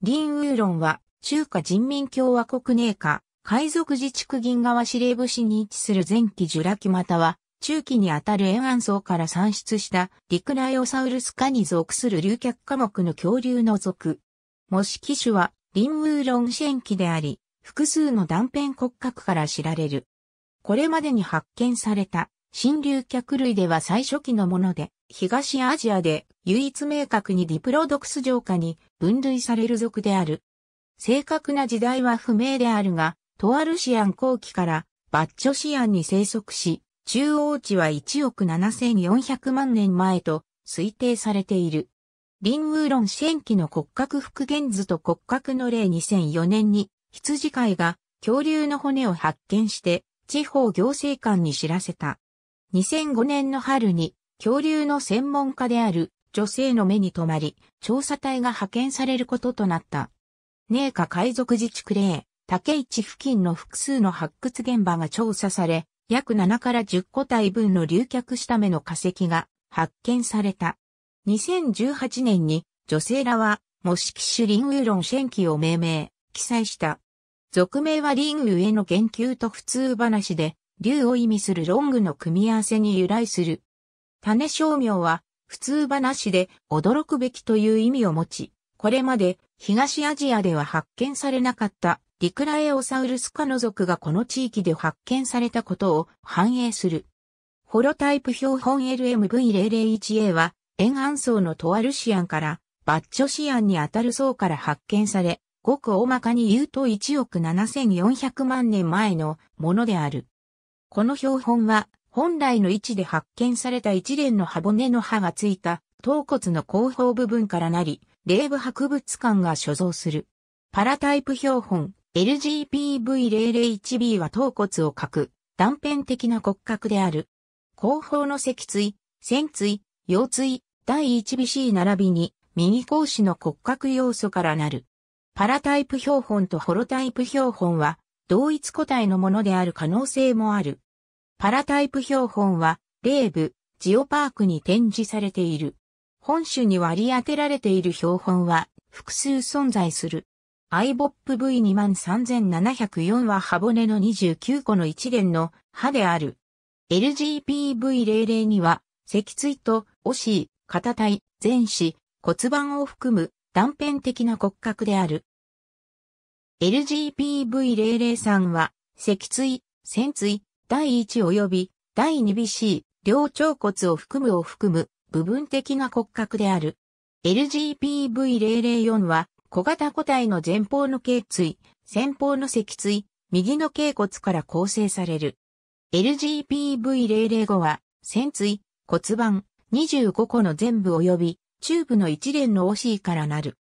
リン・ウーロンは、中華人民共和国寧夏、海賊自治区銀河司令部市に位置する前期ジュラ紀または、中期にあたる沿岸層から産出したリクライオサウルス科に属する竜脚科目の恐竜の属。模式種は、リンウーロンシェンキであり、複数の断片骨格から知られる。これまでに発見された新竜脚類では最初期のもので、東アジアで唯一明確にディプロドクス浄下に分類される属である。正確な時代は不明であるが、トアルシアン後期からバッチョシアンに生息し、中央値は1億7400万年前と推定されている。リンウーロン戦期の骨格復元図と骨格の例2004年に羊飼いが恐竜の骨を発見して地方行政官に知らせた。2005年の春に恐竜の専門家である女性の目に留まり、調査隊が派遣されることとなった。寧夏海賊自治区例、竹市付近の複数の発掘現場が調査され、約7から10個体分の流脚した目の化石が発見された。2018年に女性らは、模式種リンウーロンシェンキを命名、記載した。俗名はリンウへの言及と普通話で、竜を意味するロングの組み合わせに由来する。種商名は、普通話で驚くべきという意味を持ち、これまで東アジアでは発見されなかったリクラエオサウルス科の族がこの地域で発見されたことを反映する。ホロタイプ標本 LMV001A は沿岸層のトアルシアンからバッチョシアンにあたる層から発見され、ごく大まかに言うと1億7400万年前のものである。この標本は、本来の位置で発見された一連の歯骨の歯がついた頭骨の後方部分からなり、霊部博物館が所蔵する。パラタイプ標本 LGPV001B は頭骨を欠く断片的な骨格である。後方の脊椎、仙椎、腰椎、第 1BC 並びに右格子の骨格要素からなる。パラタイプ標本とホロタイプ標本は同一個体のものである可能性もある。パラタイプ標本は、ー部、ジオパークに展示されている。本種に割り当てられている標本は、複数存在する。IBOPV23704 は歯骨の29個の一連の歯である。LGPV00 は、脊椎と、おしい、肩体、前肢、骨盤を含む断片的な骨格である。LGPV003 は、脊椎、仙椎、第1及び第 2BC、両腸骨を含むを含む部分的な骨格である。LGPV004 は、小型個体の前方の頸椎、先方の脊椎、右の頸骨から構成される。LGPV005 は、仙椎、骨盤、25個の全部及び、チューブの一連の OC からなる。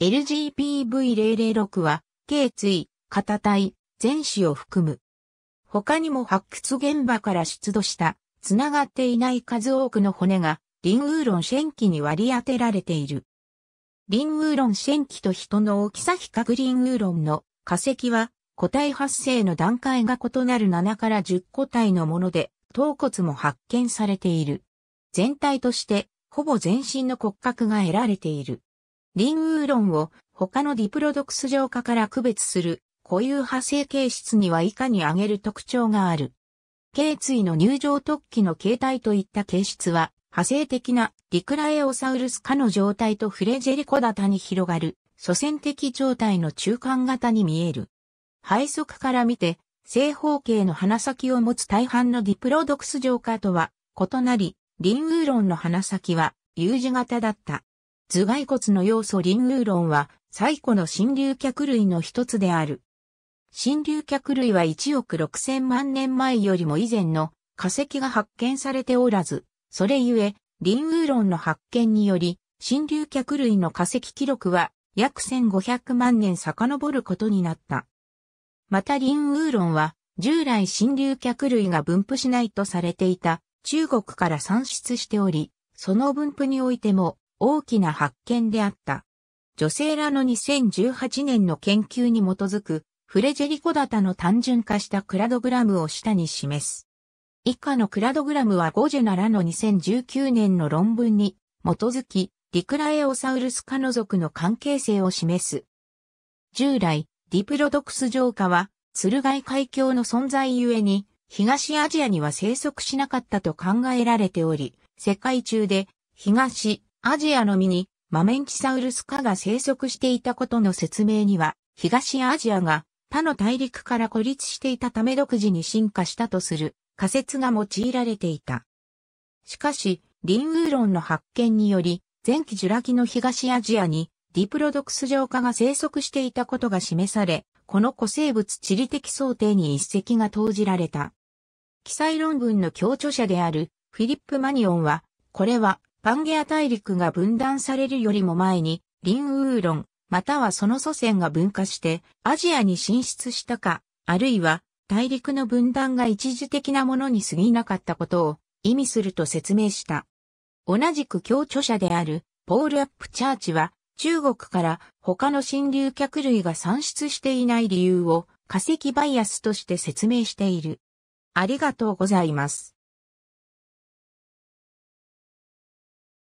LGPV006 は、頸椎、肩体、全子を含む。他にも発掘現場から出土した、繋がっていない数多くの骨が、リンウーロンシェンキに割り当てられている。リンウーロンシェンキと人の大きさ比較リンウーロンの化石は、個体発生の段階が異なる7から10個体のもので、頭骨も発見されている。全体として、ほぼ全身の骨格が得られている。リンウーロンを他のディプロドクス浄化から区別する固有派生形質には以下に挙げる特徴がある。頸椎の入場突起の形態といった形質は、派生的なリクラエオサウルス化の状態とフレジェリコ型に広がる、祖先的状態の中間型に見える。背側から見て、正方形の鼻先を持つ大半のディプロドクス浄化とは異なり、リンウーロンの鼻先は U 字型だった。頭蓋骨の要素リンウーロンは最古の新竜脚類の一つである。新竜脚類は1億6千万年前よりも以前の化石が発見されておらず、それゆえ、リンウーロンの発見により、新竜脚類の化石記録は約1500万年遡ることになった。またリンウーロンは、従来新竜脚類が分布しないとされていた中国から産出しており、その分布においても大きな発見であった。女性らの2018年の研究に基づく、フレジェリコダタの単純化したクラドグラムを下に示す。以下のクラドグラムはゴジェナらの2019年の論文に基づき、ディクラエオサウルス科の族の関係性を示す。従来、ディプロドクス浄化は、鶴貝海峡の存在ゆえに、東アジアには生息しなかったと考えられており、世界中で、東アジアのみにマメンキサウルス科が生息していたことの説明には、東アジアが他の大陸から孤立していたため独自に進化したとする仮説が用いられていた。しかし、リンウーロンの発見により、前期ジュラ紀の東アジアにディプロドクス浄化が生息していたことが示され、この古生物地理的想定に一石が投じられた。記載論文の協著者であるフィリップ・マニオンは、これはパンゲア大陸が分断されるよりも前に、リンウーロン、またはその祖先が分化して、アジアに進出したか、あるいは、大陸の分断が一時的なものに過ぎなかったことを意味すると説明した。同じく共著者であるポール・アップ・チャーチは中国から他の新流客類が産出していない理由を化石バイアスとして説明している。ありがとうございます。